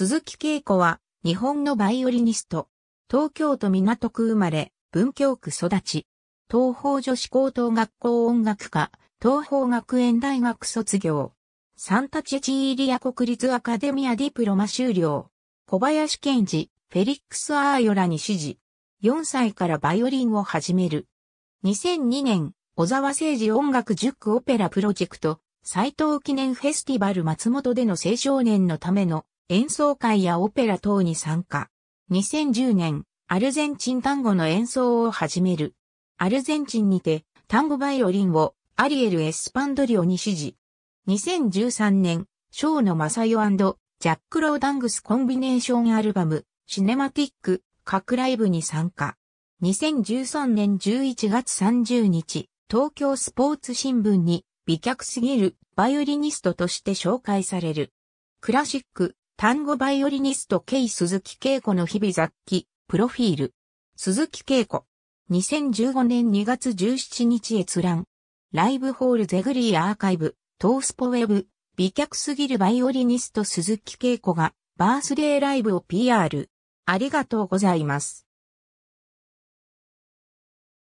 鈴木恵子は、日本のバイオリニスト。東京都港区生まれ、文京区育ち。東方女子高等学校音楽科、東方学園大学卒業。サンタチェチーリア国立アカデミアディプロマ修了。小林健治、フェリックス・アーヨラに指示。4歳からバイオリンを始める。2002年、小沢誠治音楽塾オペラプロジェクト、斎藤記念フェスティバル松本での青少年のための演奏会やオペラ等に参加。2010年、アルゼンチン単語の演奏を始める。アルゼンチンにて、単語バイオリンをアリエル・エスパンドリオに指示。2013年、ショーのマサヨジャック・ローダングスコンビネーションアルバム、シネマティック、各ライブに参加。2013年11月30日、東京スポーツ新聞に美脚すぎるバイオリニストとして紹介される。クラシック、単語バイオリニスト K 鈴木恵子の日々雑記、プロフィール。鈴木恵子。2015年2月17日閲覧。ライブホールゼグリーアーカイブ、トースポウェブ、美脚すぎるバイオリニスト鈴木恵子が、バースデーライブを PR。ありがとうございます。